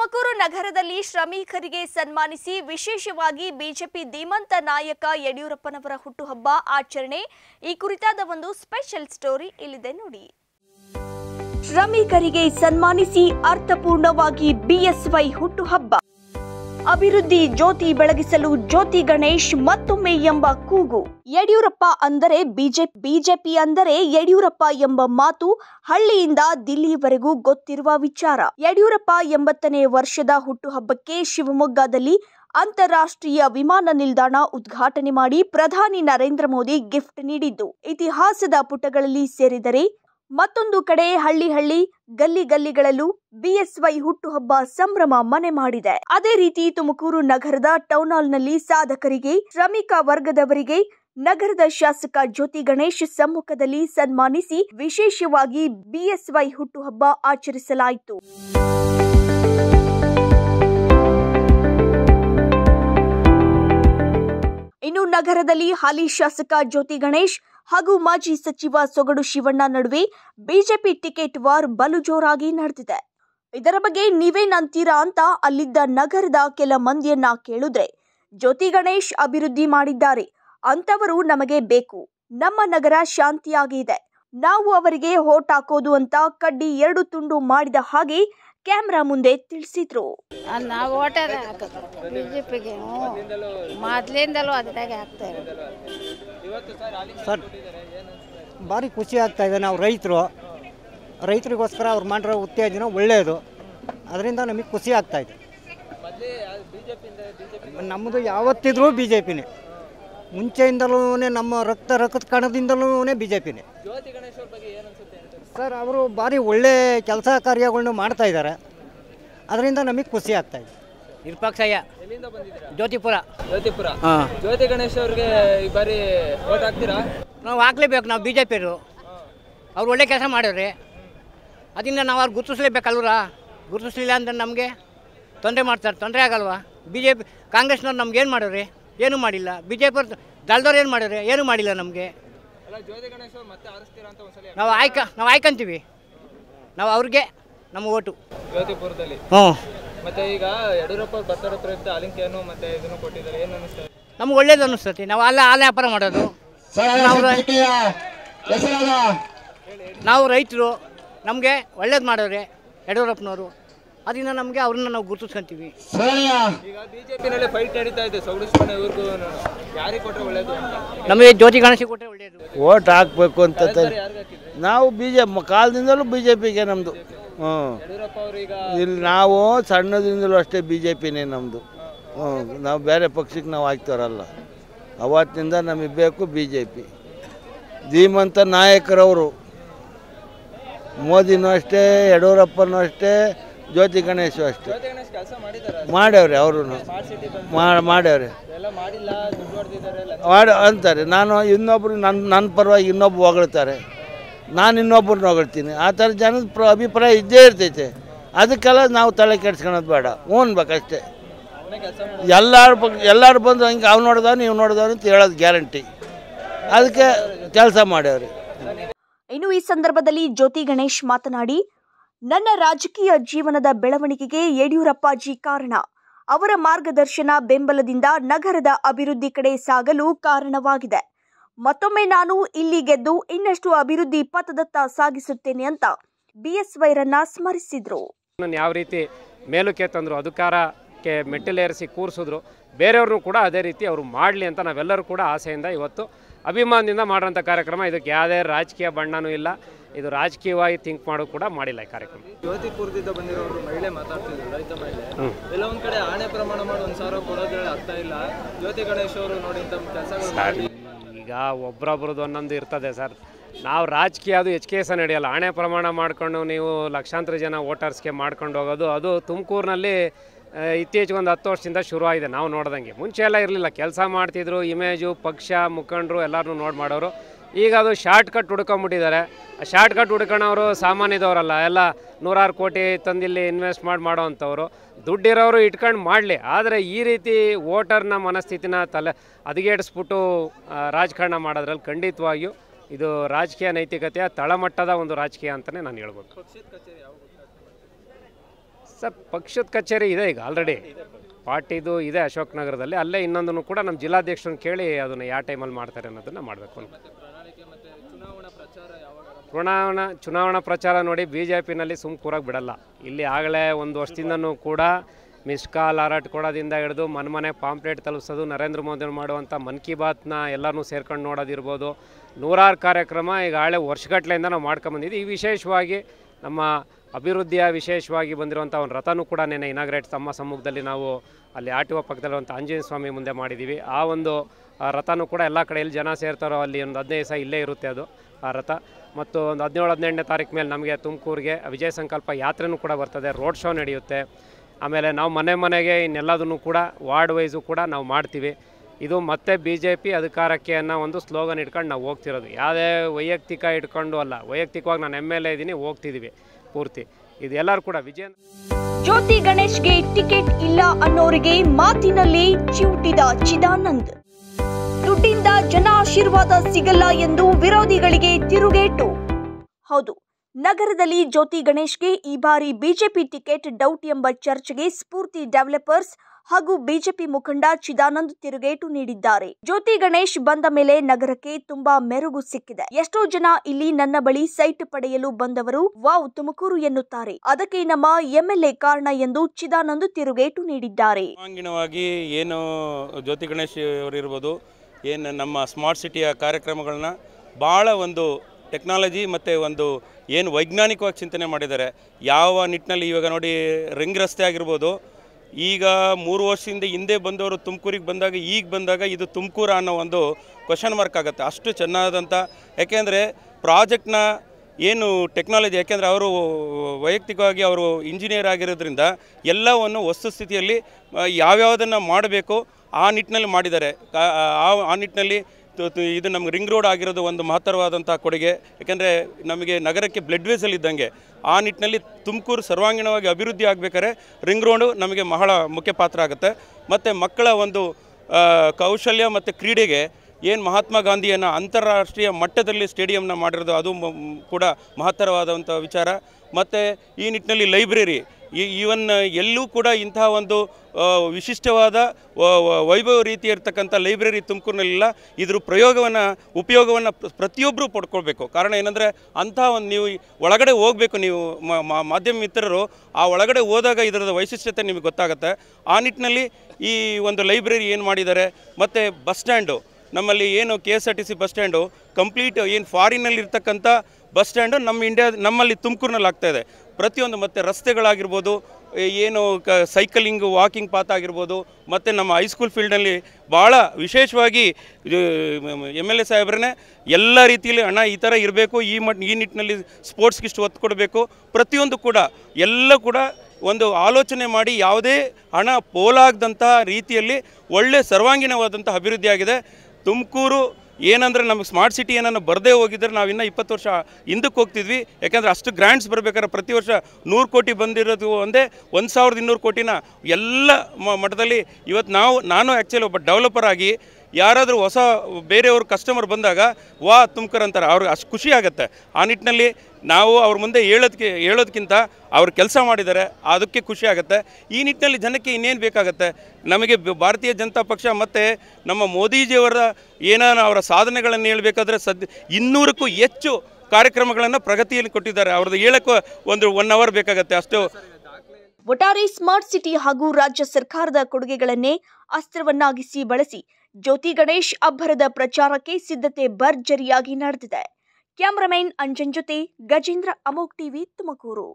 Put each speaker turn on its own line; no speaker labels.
ತುಮಕೂರು ನಗರದಲ್ಲಿ ಶ್ರಮಿಕರಿಗೆ ಸನ್ಮಾನಿಸಿ ವಿಶೇಷವಾಗಿ ಬಿಜೆಪಿ ಧೀಮಂತ ನಾಯಕ ಯಡಿಯೂರಪ್ಪನವರ ಹುಟ್ಟುಹಬ್ಬ ಆಚರಣೆ ಈ ಕುರಿತಾದ ಒಂದು ಸ್ಪೆಷಲ್ ಸ್ಟೋರಿ ಇಲ್ಲಿದೆ ನೋಡಿ ಶ್ರಮಿಕರಿಗೆ ಸನ್ಮಾನಿಸಿ ಅರ್ಥಪೂರ್ಣವಾಗಿ ಬಿಎಸ್ವೈ ಹುಟ್ಟುಹಬ್ಬ ಅಭಿವೃದ್ಧಿ ಜ್ಯೋತಿ ಬೆಳಗಿಸಲು ಜ್ಯೋತಿ ಗಣೇಶ್ ಮತ್ತೊಮ್ಮೆ ಎಂಬ ಕೂಗು ಯಡಿಯೂರಪ್ಪ ಅಂದರೆ ಬಿಜೆಪಿ ಬಿಜೆಪಿ ಅಂದರೆ ಯಡಿಯೂರಪ್ಪ ಎಂಬ ಮಾತು ಹಳ್ಳಿಯಿಂದ ದಿಲ್ಲಿವರೆಗೂ ಗೊತ್ತಿರುವ ವಿಚಾರ ಯಡಿಯೂರಪ್ಪ ಎಂಬತ್ತನೇ ವರ್ಷದ ಹುಟ್ಟುಹಬ್ಬಕ್ಕೆ ಶಿವಮೊಗ್ಗದಲ್ಲಿ ಅಂತಾರಾಷ್ಟ್ರೀಯ ವಿಮಾನ ನಿಲ್ದಾಣ ಉದ್ಘಾಟನೆ ಮಾಡಿ ಪ್ರಧಾನಿ ನರೇಂದ್ರ ಮೋದಿ ಗಿಫ್ಟ್ ನೀಡಿದ್ದು ಇತಿಹಾಸದ ಪುಟಗಳಲ್ಲಿ ಸೇರಿದರೆ ಮತ್ತೊಂದು ಕಡೆ ಹಳ್ಳಿ ಹಳ್ಳಿ ಗಲ್ಲಿ ಗಲ್ಲಿಗಳಲ್ಲೂ ಬಿಎಸ್ವೈ ಹುಟ್ಟುಹಬ್ಬ ಸಂಭ್ರಮ ಮನೆ ಮಾಡಿದೆ ಅದೇ ರೀತಿ ತುಮಕೂರು ನಗರದ ಟೌನ್ ಹಾಲ್ನಲ್ಲಿ ಸಾಧಕರಿಗೆ ಶ್ರಮಿಕ ವರ್ಗದವರಿಗೆ ನಗರದ ಶಾಸಕ ಜ್ಯೋತಿ ಗಣೇಶ್ ಸಮ್ಮುಖದಲ್ಲಿ ಸನ್ಮಾನಿಸಿ ವಿಶೇಷವಾಗಿ ಬಿಎಸ್ವೈ ಹುಟ್ಟುಹಬ್ಬ ಆಚರಿಸಲಾಯಿತು ಇನ್ನು ನಗರದಲ್ಲಿ ಹಾಲಿ ಶಾಸಕ ಜ್ಯೋತಿ ಗಣೇಶ್ ಹಾಗೂ ಮಾಜಿ ಸಚಿವ ಸೊಗಡು ಶಿವಣ್ಣ ನಡುವೆ ಬಿಜೆಪಿ ಟಿಕೆಟ್ ವಾರ್ ಬಲು ಜೋರಾಗಿ ನಡೆದಿದೆ ಇದರ ಬಗ್ಗೆ ನೀವೇನಂತೀರಾ ಅಂತ ಅಲ್ಲಿದ್ದ ನಗರದ ಕೆಲ ಮಂದಿಯನ್ನ ಕೇಳಿದ್ರೆ ಜ್ಯೋತಿ ಗಣೇಶ್ ಅಭಿವೃದ್ಧಿ ಮಾಡಿದ್ದಾರೆ ಅಂತವರು ನಮಗೆ ಬೇಕು ನಮ್ಮ ನಗರ ಶಾಂತಿಯಾಗಿದೆ ನಾವು ಅವರಿಗೆ ಹೋಟ್ ಹಾಕೋದು ಅಂತ ಕಡ್ಡಿ ಎರಡು ತುಂಡು ಮಾಡಿದ ಹಾಗೆ ಕ್ಯಾಮ್ರಾ ಮುಂದೆ ತಿಳಿಸಿದ್ರು ನಾವು ಬಿ ಜೆ ಪಿಗೆ ಭಾರಿ ಖುಷಿ ಆಗ್ತಾ ಇದೆ
ನಾವು ರೈತರು ರೈತರಿಗೋಸ್ಕರ ಅವ್ರು ಮಾಡಿರೋ ಉತ್ತೇಜನ ಒಳ್ಳೆಯದು ಅದರಿಂದ ನಮಗೆ ಖುಷಿ ಆಗ್ತಾ ಇದೆ ನಮ್ಮದು ಯಾವತ್ತಿದ್ರೂ ಬಿ ಜೆ ಪಿನೇ ಮುಂಚೆಯಿಂದಲೂ ನಮ್ಮ ರಕ್ತ ರಕ್ತ ಕಣದಿಂದಲೂ ಬಿ ಜೆ ಪಿನೇ ಸರ್ ಅವರು ಭಾರಿ ಒಳ್ಳೆ ಕೆಲಸ ಕಾರ್ಯಗಳನ್ನ ಮಾಡ್ತಾ ಇದ್ದಾರೆ ಅದರಿಂದ ನಮಗೆ ಖುಷಿ ಆಗ್ತಾ ಇದೆ ವಿರೂಪಾಕ್ಷಯ್ಯ ಜ್ಯೋತಿಪುರ ಜ್ಯೋತಿಪುರ ಜ್ಯೋತಿ
ಗಣೇಶ್ ಅವ್ರಿಗೆ ಈ ಬಾರಿ ಓಟ್ ಹಾಕ್ತೀರಾ ನಾವು ಹಾಕ್ಲೇಬೇಕು ನಾವು ಬಿ ಜೆ ಪಿಯರು ಅವ್ರು ಒಳ್ಳೆ ಕೆಲಸ ಮಾಡಿದ್ರಿ ಅದರಿಂದ ನಾವು ಅವ್ರು ಗುರುತಿಸ್ಲೇಬೇಕಲ್ವರ ಗುರುತಿಸ್ಲಿಲ್ಲ ಅಂದ್ರೆ ನಮಗೆ ತೊಂದರೆ ಮಾಡ್ತಾರೆ ತೊಂದರೆ ಆಗಲ್ವಾ ಬಿ ಜೆ ಪಿ ಕಾಂಗ್ರೆಸ್ನವ್ರು ನಮ್ಗೆ ಏನು ಮಾಡೋರಿ ಏನೂ ಮಾಡಿಲ್ಲ ಬಿ ಜೆ ಪಿ ದಳದವ್ರು ಏನು ಮಾಡೋರಿ ಏನೂ ಮಾಡಿಲ್ಲ ನಮಗೆ ನಾವು ಆಯ್ಕ ನಾವು ಆಯ್ಕಂತೀವಿ ನಾವು ಅವ್ರಿಗೆ ನಮ್ಮ ಓಟು
ಜ್ಯೋತಿಪುರದಲ್ಲಿ ಹ್ಞೂ ಮತ್ತೆ ಈಗ ಯಡಿಯೂರಪ್ಪ ಬರ್ತಾರ ಪ್ರಯುಕ್ತ ಅಲಿಂಕೆಯನ್ನು ಮತ್ತೆ ಇದನ್ನು ಕೊಟ್ಟಿದ್ದಾರೆ ಏನು ಅನಿಸ್ತದೆ
ನಮ್ಗೆ ಒಳ್ಳೇದು ಅನಿಸ್ತತಿ ನಾವು ಅಲ್ಲೇ ಹಾಲು ವ್ಯಾಪಾರ ಮಾಡೋದು ನಾವು ರೈತರು ನಮಗೆ ಒಳ್ಳೇದು ಮಾಡೋರೆ ಯಡಿಯೂರಪ್ಪನವರು ಅದರಿಂದ ನಮಗೆ ಅವ್ರನ್ನ ನಾವು ಗುರುತಿಸ್ಕೊಂತೀವಿ
ಈಗ ಫೈಟ್ ಇದೆ ಯಾರಿಗೆ ಕೊಟ್ಟರೆ ನಮಗೆ ಜ್ಯೋತಿ ಗಣೇಶ ಕೊಟ್ಟರೆ ಒಳ್ಳೆಯದು
ಓಟ್ ಹಾಕ್ಬೇಕು ಅಂತ ನಾವು ಬಿ ಜೆ ಕಾಲದಿಂದಲೂ ಬಿ ಜೆ ಪಿಗೆ ನಮ್ಮದು ಹ್ಞೂ ಇಲ್ಲಿ ನಾವು ಸಣ್ಣದಿಂದಲೂ ಅಷ್ಟೇ ಬಿ ಜೆ ಪಿನೇ ನಮ್ಮದು ಹ್ಞೂ ನಾವು ಬೇರೆ ಪಕ್ಷಕ್ಕೆ ನಾವು ಹಾಕ್ತಾರಲ್ಲ ಅವತ್ತಿನಿಂದ ನಮಗೆ ಬೇಕು ಬಿ ಜೆ ಪಿ ಧೀಮಂತ ನಾಯಕರವರು ಮೋದಿನೂ ಅಷ್ಟೇ ಯಡಿಯೂರಪ್ಪನೂ ಅಷ್ಟೇ ಜ್ಯೋತಿ ಗಣೇಶು ಅಷ್ಟೇ ಮಾಡ್ಯಾವ್ರಿ ಅವರು ಮಾಡ್ಯವ್ರಿ ಮಾಡಿ ಅಂತಾರೆ ನಾನು ಇನ್ನೊಬ್ರು ನನ್ನ ನನ್ನ ಪರವಾಗಿ ಇನ್ನೊಬ್ಬ ಹೊಗಳ್ತಾರೆ ನಾನು ಇನ್ನೊಬ್ಬರನ್ನ ಹೊಗಳ್ತೀನಿ ಆ ಥರ ಜನದ ಪ್ರ ಅಭಿಪ್ರಾಯ ಇದ್ದೇ ಇರ್ತೈತೆ ಅದಕ್ಕೆಲ್ಲ ನಾವು ತಲೆ ಕೆಡ್ಸ್ಕೊಳೋದು ಬೇಡ ಹೂನ್ಬೇಕಷ್ಟೇ ಎಲ್ಲರ ಎಲ್ಲಾರು ಎಲ್ಲರೂ ಬಂದು ಹಂಗೆ ಅವ್ನು ನೋಡಿದವನು ಇವ್ ನೋಡಿದವನು ಅಂತ ಹೇಳೋದು ಗ್ಯಾರಂಟಿ ಅದಕ್ಕೆ ಕೆಲಸ ಮಾಡ್ಯವ್ರಿ
ಇನ್ನು ಈ ಸಂದರ್ಭದಲ್ಲಿ ಜ್ಯೋತಿ ಗಣೇಶ್ ಮಾತನಾಡಿ ನನ್ನ ರಾಜಕೀಯ ಜೀವನದ ಬೆಳವಣಿಗೆಗೆ ಯಡಿಯೂರಪ್ಪಾಜಿ ಕಾರಣ ಅವರ ಮಾರ್ಗದರ್ಶನ ಬೆಂಬಲದಿಂದ ನಗರದ ಅಭಿವೃದ್ಧಿ ಕಡೆ ಸಾಗಲು ಕಾರಣವಾಗಿದೆ ಮತ್ತೊಮ್ಮೆ ನಾನು ಇಲ್ಲಿ ಗೆದ್ದು ಇನ್ನಷ್ಟು ಅಭಿವೃದ್ಧಿ ಪಥದತ್ತ ಸಾಗಿಸುತ್ತೇನೆ ಅಂತ ಬಿಎಸ್ ವೈರನ್ನ ಸ್ಮರಿಸಿದ್ರು
ಯಾವ ರೀತಿ ಮೇಲುಕೆ ತಂದ್ರು ಅಧಿಕಾರಕ್ಕೆ ಮೆಟ್ಟಿಲೇರಿಸಿ ಕೂರಿಸಿದ್ರು ಬೇರೆಯವ್ರನ್ನೂ ಕೂಡ ಅದೇ ರೀತಿ ಅವರು ಮಾಡಲಿ ಅಂತ ನಾವೆಲ್ಲರೂ ಕೂಡ ಆಸೆಯಿಂದ ಇವತ್ತು ಅಭಿಮಾನದಿಂದ ಮಾಡೋಂಥ ಕಾರ್ಯಕ್ರಮ ಇದಕ್ಕೆ ಯಾವುದೇ ರಾಜಕೀಯ ಬಣ್ಣನೂ ಇಲ್ಲ ಇದು ರಾಜಕೀಯವಾಗಿ ಥಿಂಕ್ ಮಾಡೋ ಕೂಡ ಮಾಡಿಲ್ಲ ಈ ಕಾರ್ಯಕ್ರಮ ಜ್ಯೋತಿ ಕುರಿತಿದ್ದ ಬಂದಿರೋರು ಮಹಿಳೆ ಮಾತಾಡ್ತಿದ್ರು ರೈತ ಮಹಿಳೆ ಎಲ್ಲ ಕಡೆ ಆಣೆ ಪ್ರಮಾಣ ಮಾಡಿ ಒಂದ್ ಸಾವಿರ ಕೊಡೋದ್ರಲ್ಲಿ ಅರ್ಥ ಇಲ್ಲ ಜ್ಯೋತಿ ಗಣೇಶ್ ಅವರು ನೋಡಿ ಕೆಲಸ ಈಗ ಒಬ್ರೊಬ್ರದ್ದು ಒಂದೊಂದು ಇರ್ತದೆ ಸರ್ ನಾವು ರಾಜಕೀಯ ಅದು ಎಚ್ ಕೆ ಎಸ್ ನಡೆಯಲ್ಲ ಆಣೆ ಪ್ರಮಾಣ ಮಾಡಿಕೊಂಡು ನೀವು ಲಕ್ಷಾಂತರ ಜನ ವೋಟರ್ಸ್ಗೆ ಮಾಡ್ಕೊಂಡು ಹೋಗೋದು ಅದು ತುಮಕೂರಿನಲ್ಲಿ ಇತ್ತೀಚೆಗೆ ಒಂದು ಹತ್ತು ವರ್ಷದಿಂದ ಶುರುವಾಗಿದೆ ನಾವು ನೋಡ್ದಂಗೆ ಮುಂಚೆ ಎಲ್ಲ ಇರಲಿಲ್ಲ ಕೆಲಸ ಮಾಡ್ತಿದ್ರು ಇಮೇಜು ಪಕ್ಷ ಮುಖಂಡರು ಎಲ್ಲರನ್ನೂ ನೋಡಿ ಮಾಡೋರು ಈಗ ಅದು ಶಾರ್ಟ್ ಕಟ್ ಹುಡ್ಕೊಂಬಿಟ್ಟಿದ್ದಾರೆ ಆ ಶಾರ್ಟ್ ಕಟ್ ಸಾಮಾನ್ಯ ಸಾಮಾನ್ಯದವರಲ್ಲ ಎಲ್ಲ ನೂರಾರು ಕೋಟಿ ತಂದಿಲ್ಲಿ ಇನ್ವೆಸ್ಟ್ ಮಾಡಿ ಮಾಡೋ ದುಡ್ಡಿರೋರು ಇಟ್ಕೊಂಡು ಮಾಡಲಿ ಆದರೆ ಈ ರೀತಿ ವೋಟರ್ನ ಮನಸ್ಥಿತಿನ ತಲೆ ಅದಿಗೇಡಿಸ್ಬಿಟ್ಟು ರಾಜಕಾರಣ ಮಾಡೋದ್ರಲ್ಲಿ ಖಂಡಿತವಾಗಿಯೂ ಇದು ರಾಜಕೀಯ ನೈತಿಕತೆಯ ತಳಮಟ್ಟದ ಒಂದು ರಾಜಕೀಯ ಅಂತಲೇ ನಾನು ಹೇಳ್ಬೋದು ಸರ್ ಪಕ್ಷದ ಕಚೇರಿ ಇದೆ ಈಗ ಆಲ್ರೆಡಿ ಪಾರ್ಟಿದು ಇದೆ ಅಶೋಕ್ ನಗರದಲ್ಲಿ ಅಲ್ಲೇ ಇನ್ನೊಂದನ್ನು ಕೂಡ ನಮ್ಮ ಜಿಲ್ಲಾಧ್ಯಕ್ಷರನ್ನು ಕೇಳಿ ಅದನ್ನು ಯಾವ ಟೈಮಲ್ಲಿ ಮಾಡ್ತಾರೆ ಅನ್ನೋದನ್ನು ಮಾಡಬೇಕು ಚುನಾವಣಾ ಚುನಾವಣಾ ಪ್ರಚಾರ ನೋಡಿ ಬಿ ಜೆ ಪಿನಲ್ಲಿ ಸುಮ್ಮ ಕೂರಕ್ಕೆ ಬಿಡಲ್ಲ ಇಲ್ಲಿ ಆಗಲೇ ಒಂದು ವರ್ಷದಿಂದನೂ ಕೂಡ ಮಿಸ್ ಕಾಲ್ ಹಾರಾಟ ಕೊಡೋದಿಂದ ಹಿಡಿದು ಮನೆ ಮನೆ ಪಾಂಪ್ಲೇಟ್ ತಲುಪಿಸೋದು ನರೇಂದ್ರ ಮೋದಿ ಮಾಡುವಂಥ ಮನ್ ಕಿ ಬಾತ್ನ ಎಲ್ಲರೂ ಸೇರ್ಕೊಂಡು ನೋಡೋದಿರ್ಬೋದು ನೂರಾರು ಕಾರ್ಯಕ್ರಮ ಈಗ ಹಳೆ ವರ್ಷಗಟ್ಟಲೆಯಿಂದ ನಾವು ಮಾಡ್ಕೊಂಬಂದಿದ್ದು ಈ ವಿಶೇಷವಾಗಿ ನಮ್ಮ ಅಭಿವೃದ್ಧಿಯ ವಿಶೇಷವಾಗಿ ಬಂದಿರುವಂಥ ಒಂದು ರಥನೂ ಕೂಡ ನೆನೆ ಇನಾಗ್ರೇಟ್ ತಮ್ಮ ಸಮ್ಮುಖದಲ್ಲಿ ನಾವು ಅಲ್ಲಿ ಆಟುವ ಪಕ್ಕದಲ್ಲಿರುವಂಥ ಆಂಜನೇಯ ಸ್ವಾಮಿ ಮುಂದೆ ಮಾಡಿದ್ದೀವಿ ಆ ಒಂದು ರಥನೂ ಕೂಡ ಎಲ್ಲ ಕಡೆಯಲ್ಲಿ ಜನ ಸೇರ್ತಾರೋ ಅಲ್ಲಿ ಒಂದು ಹದಿನೈದು ದಿವಸ ಇಲ್ಲೇ ಇರುತ್ತೆ ಅದು ಆ ರಥ ಮತ್ತು ಒಂದು ಹದಿನೇಳು ಹದಿನೆಂಟನೇ ತಾರೀಕು ಮೇಲೆ ನಮಗೆ ತುಮಕೂರಿಗೆ ವಿಜಯ ಸಂಕಲ್ಪ ಯಾತ್ರೆನೂ ಕೂಡ ಬರ್ತದೆ ರೋಡ್ ಶೋ ನಡೆಯುತ್ತೆ ಆಮೇಲೆ ನಾವು ಮನೆ ಮನೆಗೆ ಇನ್ನೆಲ್ಲದನ್ನು ಕೂಡ ವಾರ್ಡ್ ವೈಸು ಕೂಡ ನಾವು ಮಾಡ್ತೀವಿ ಇದು ಮತ್ತೆ ಬಿ ಜೆ ಪಿ ಅಧಿಕಾರಕ್ಕೆ ಅನ್ನೋ ಒಂದು ಸ್ಲೋಗನ್ ಇಟ್ಕೊಂಡು ನಾವು ಹೋಗ್ತಿರೋದು ಯಾವುದೇ ವೈಯಕ್ತಿಕ ಇಟ್ಕೊಂಡು ಅಲ್ಲ ವೈಯಕ್ತಿಕವಾಗಿ ನಾನು ಎಮ್ ಎಲ್ ಎ ಇದ್ದೀನಿ ಹೋಗ್ತಿದ್ದೀವಿ ಪೂರ್ತಿ ಇದು ಕೂಡ ವಿಜಯ
ಜ್ಯೋತಿ ಗಣೇಶ್ಗೆ ಟಿಕೆಟ್ ಇಲ್ಲ ಅನ್ನೋರಿಗೆ ಮಾತಿನಲ್ಲಿ ಚಿವುಟಿದ ಚಿದಾನಂದ್ ದುಡ್ಡಿಂದ ಜನ ಆಶೀರ್ವಾದ ಸಿಗಲ್ಲ ಎಂದು ವಿರೋಧಿಗಳಿಗೆ ತಿರುಗೇಟು ಹೌದು ನಗರದಲ್ಲಿ ಜ್ಯೋತಿ ಗಣೇಶ್ಗೆ ಈ ಬಾರಿ ಬಿಜೆಪಿ ಟಿಕೆಟ್ ಡೌಟ್ ಎಂಬ ಚರ್ಚೆಗೆ ಸ್ಫೂರ್ತಿ ಡೆವಲಪರ್ಸ್ ಹಾಗೂ ಬಿಜೆಪಿ ಮುಖಂಡ ಚಿದಾನಂದ್ ತಿರುಗೇಟು ನೀಡಿದ್ದಾರೆ ಜ್ಯೋತಿ ಗಣೇಶ್ ಬಂದ ಮೇಲೆ ನಗರಕ್ಕೆ ತುಂಬಾ ಮೆರುಗು ಸಿಕ್ಕಿದೆ ಎಷ್ಟೋ ಜನ ಇಲ್ಲಿ ನನ್ನ ಬಳಿ ಸೈಟ್ ಪಡೆಯಲು ಬಂದವರು ವಾವ್ ತುಮಕೂರು ಎನ್ನುತ್ತಾರೆ ಅದಕ್ಕೆ ನಮ್ಮ ಎಂಎಲ್ಎ ಕಾರಣ ಎಂದು ಚಿದಾನಂದ್ ತಿರುಗೇಟು ನೀಡಿದ್ದಾರೆ
ಏನು ಜ್ಯೋತಿ ಗಣೇಶ್ ಅವರಿರ್ಬೋದು ಏನು ನಮ್ಮ ಸ್ಮಾರ್ಟ್ ಸಿಟಿಯ ಕಾರ್ಯಕ್ರಮಗಳನ್ನ ಭಾಳ ಒಂದು ಟೆಕ್ನಾಲಜಿ ಮತ್ತು ಒಂದು ಏನು ವೈಜ್ಞಾನಿಕವಾಗಿ ಚಿಂತನೆ ಮಾಡಿದ್ದಾರೆ ಯಾವ ನಿಟ್ಟಿನಲ್ಲಿ ಇವಾಗ ನೋಡಿ ರಿಂಗ್ ರಸ್ತೆ ಆಗಿರ್ಬೋದು ಈಗ ಮೂರು ವರ್ಷದಿಂದ ಹಿಂದೆ ಬಂದವರು ತುಮಕೂರಿಗೆ ಬಂದಾಗ ಈಗ ಬಂದಾಗ ಇದು ತುಮಕೂರು ಅನ್ನೋ ಒಂದು ಕ್ವಶನ್ ಮಾರ್ಕ್ ಆಗುತ್ತೆ ಅಷ್ಟು ಚೆನ್ನಾದಂಥ ಯಾಕೆಂದರೆ ಪ್ರಾಜೆಕ್ಟ್ನ ಏನು ಟೆಕ್ನಾಲಜಿ ಯಾಕೆಂದರೆ ಅವರು ವೈಯಕ್ತಿಕವಾಗಿ ಅವರು ಇಂಜಿನಿಯರ್ ಆಗಿರೋದ್ರಿಂದ ಎಲ್ಲವನ್ನು ವಸ್ತುಸ್ಥಿತಿಯಲ್ಲಿ ಯಾವ್ಯಾವುದನ್ನು ಮಾಡಬೇಕು ಆ ನಿಟ್ಟಿನಲ್ಲಿ ಮಾಡಿದ್ದಾರೆ ಆ ನಿಟ್ಟಿನಲ್ಲಿ ಇದು ನಮಗೆ ರಿಂಗ್ ರೋಡ್ ಆಗಿರೋದು ಒಂದು ಮಹತ್ತರವಾದಂಥ ಕೊಡುಗೆ ಯಾಕೆಂದರೆ ನಮಗೆ ನಗರಕ್ಕೆ ಬ್ಲಡ್ ವೇಸಲ್ ಇದ್ದಂಗೆ ಆ ನಿಟ್ಟಿನಲ್ಲಿ ತುಮಕೂರು ಸರ್ವಾಂಗೀಣವಾಗಿ ಅಭಿವೃದ್ಧಿ ಆಗಬೇಕಾದ್ರೆ ರಿಂಗ್ ರೋಡು ನಮಗೆ ಬಹಳ ಮುಖ್ಯ ಪಾತ್ರ ಆಗುತ್ತೆ ಮತ್ತು ಮಕ್ಕಳ ಒಂದು ಕೌಶಲ್ಯ ಮತ್ತು ಕ್ರೀಡೆಗೆ ಏನು ಮಹಾತ್ಮ ಗಾಂಧಿಯನ್ನು ಅಂತಾರಾಷ್ಟ್ರೀಯ ಮಟ್ಟದಲ್ಲಿ ಸ್ಟೇಡಿಯಂನ ಮಾಡಿರೋದು ಅದು ಕೂಡ ಮಹತ್ತರವಾದಂಥ ವಿಚಾರ ಮತ್ತು ಈ ನಿಟ್ಟಿನಲ್ಲಿ ಲೈಬ್ರರಿ ಈವನ್ ಎಲ್ಲೂ ಕೂಡ ಇಂತಹ ಒಂದು ವಿಶಿಷ್ಟವಾದ ವೈಭವ ರೀತಿ ಇರ್ತಕ್ಕಂಥ ಲೈಬ್ರರಿ ತುಮಕೂರಿನಲ್ಲಿಲ್ಲ ಇದ್ರ ಪ್ರಯೋಗವನ್ನು ಉಪಯೋಗವನ್ನು ಪ್ರತಿಯೊಬ್ಬರೂ ಪಡ್ಕೊಳ್ಬೇಕು ಕಾರಣ ಏನಂದರೆ ಅಂಥ ಒಂದು ನೀವು ಒಳಗಡೆ ಹೋಗಬೇಕು ನೀವು ಮಾಧ್ಯಮ ಮಿತ್ರರು ಆ ಒಳಗಡೆ ಹೋದಾಗ ಇದರದ ವೈಶಿಷ್ಟ್ಯತೆ ನಿಮಗೆ ಗೊತ್ತಾಗುತ್ತೆ ಆ ನಿಟ್ಟಿನಲ್ಲಿ ಈ ಒಂದು ಲೈಬ್ರರಿ ಏನು ಮಾಡಿದ್ದಾರೆ ಮತ್ತು ಬಸ್ ಸ್ಟ್ಯಾಂಡು ನಮ್ಮಲ್ಲಿ ಏನು K S R T C bus stand complete ಏನು ಫಾರಿನಲ್ಲಿ ಬಸ್ ಸ್ಟ್ಯಾಂಡು ನಮ್ಮ ಇಂಡಿಯಾ ನಮ್ಮಲ್ಲಿ ತುಮಕೂರಿನಲ್ಲಿ ಇದೆ ಪ್ರತಿಯೊಂದು ಮತ್ತು ರಸ್ತೆಗಳಾಗಿರ್ಬೋದು ಏನು ಕ ಸೈಕಲಿಂಗ್ ವಾಕಿಂಗ್ ಪಾತ್ ಆಗಿರ್ಬೋದು ಮತ್ತು ನಮ್ಮ ಹೈಸ್ಕೂಲ್ ಫೀಲ್ಡಲ್ಲಿ ಭಾಳ ವಿಶೇಷವಾಗಿ ಎಮ್ ಎಲ್ ಎ ಸಾಹೇಬ್ರೇ ಎಲ್ಲ ರೀತಿಯಲ್ಲಿ ಹಣ ಈ ಥರ ಇರಬೇಕು ಈ ಮಟ್ ಈ ನಿಟ್ಟಿನಲ್ಲಿ ಸ್ಪೋರ್ಟ್ಸ್ಗೆ ಇಷ್ಟು ಒತ್ತು ಕೊಡಬೇಕು ಪ್ರತಿಯೊಂದು ಕೂಡ ಎಲ್ಲ ಕೂಡ ಒಂದು ಆಲೋಚನೆ ಮಾಡಿ ಯಾವುದೇ ಹಣ ಪೋಲಾಗದಂತಹ ರೀತಿಯಲ್ಲಿ ಒಳ್ಳೆ ಸರ್ವಾಂಗೀಣವಾದಂಥ ಅಭಿವೃದ್ಧಿಯಾಗಿದೆ ತುಮಕೂರು ಏನಂದರೆ ನಮಗೆ ಸ್ಮಾರ್ಟ್ ಸಿಟಿ ಏನನ್ನು ಬರದೇ ಹೋಗಿದ್ರೆ ನಾವು ಇನ್ನೂ ಇಪ್ಪತ್ತು ವರ್ಷ ಹಿಂದಕ್ಕೆ ಹೋಗ್ತಿದ್ವಿ ಯಾಕಂದ್ರೆ ಅಷ್ಟು ಗ್ರ್ಯಾಂಡ್ಸ್ ಬರಬೇಕಾದ್ರೆ ಪ್ರತಿ ವರ್ಷ ನೂರು ಕೋಟಿ ಬಂದಿರೋದು ಒಂದೇ ಒಂದು ಸಾವಿರದ ಇನ್ನೂರು ಕೋಟಿನ ಎಲ್ಲ ಮಟ್ಟದಲ್ಲಿ ಇವತ್ತು ನಾವು ನಾನು ಆ್ಯಕ್ಚುಲಿ ಒಬ್ಬ ಡೆವಲಪರ್ ಆಗಿ ಯಾರಾದರೂ ಹೊಸ ಬೇರೆಯವ್ರ ಕಸ್ಟಮರ್ ಬಂದಾಗ ವಾ ತುಮಕರ್ ಅಂತಾರೆ ಅವ್ರಿಗೆ ಅಷ್ಟು ಖುಷಿ ಆಗುತ್ತೆ ಆ ನಿಟ್ಟಿನಲ್ಲಿ ನಾವು ಅವ್ರ ಮುಂದೆ ಹೇಳೋದಕ್ಕೆ ಹೇಳೋದಕ್ಕಿಂತ ಅವ್ರು ಕೆಲಸ ಮಾಡಿದ್ದಾರೆ ಅದಕ್ಕೆ ಖುಷಿ ಆಗುತ್ತೆ ಈ ನಿಟ್ಟಿನಲ್ಲಿ ಜನಕ್ಕೆ ಇನ್ನೇನು ಬೇಕಾಗುತ್ತೆ ನಮಗೆ ಭಾರತೀಯ ಜನತಾ ಪಕ್ಷ ಮತ್ತು ನಮ್ಮ ಮೋದಿಜಿಯವರ ಏನಾನ ಅವರ ಸಾಧನೆಗಳನ್ನು ಹೇಳಬೇಕಾದ್ರೆ ಸದ್ಯ ಇನ್ನೂರಕ್ಕೂ ಹೆಚ್ಚು ಕಾರ್ಯಕ್ರಮಗಳನ್ನು ಪ್ರಗತಿಯಲ್ಲಿ ಕೊಟ್ಟಿದ್ದಾರೆ ಅವ್ರದ್ದು ಹೇಳೋಕ್ಕೂ ಒಂದು ಒನ್ ಅವರ್ ಬೇಕಾಗುತ್ತೆ ಅಷ್ಟು
ಒಟ್ಟಾರೆ ಸ್ಮಾರ್ಟ್ ಸಿಟಿ ಹಾಗೂ ರಾಜ್ಯ ಸರ್ಕಾರದ ಕೊಡುಗೆಗಳನ್ನೇ ಅಸ್ತ್ರವನ್ನಾಗಿಸಿ ಬಳಸಿ ಜ್ಯೋತಿ ಗಣೇಶ್ ಅಬ್ಬರದ ಪ್ರಚಾರಕ್ಕೆ ಸಿದ್ಧತೆ ಭರ್ಜರಿಯಾಗಿ ನಡೆದಿದೆ ಕ್ಯಾಮರಾಮನ್ ಅಂಜನ್ ಜೊತೆ ಗಜೇಂದ್ರ ಅಮೋಕ್ ಟಿವಿ ತುಮಕೂರು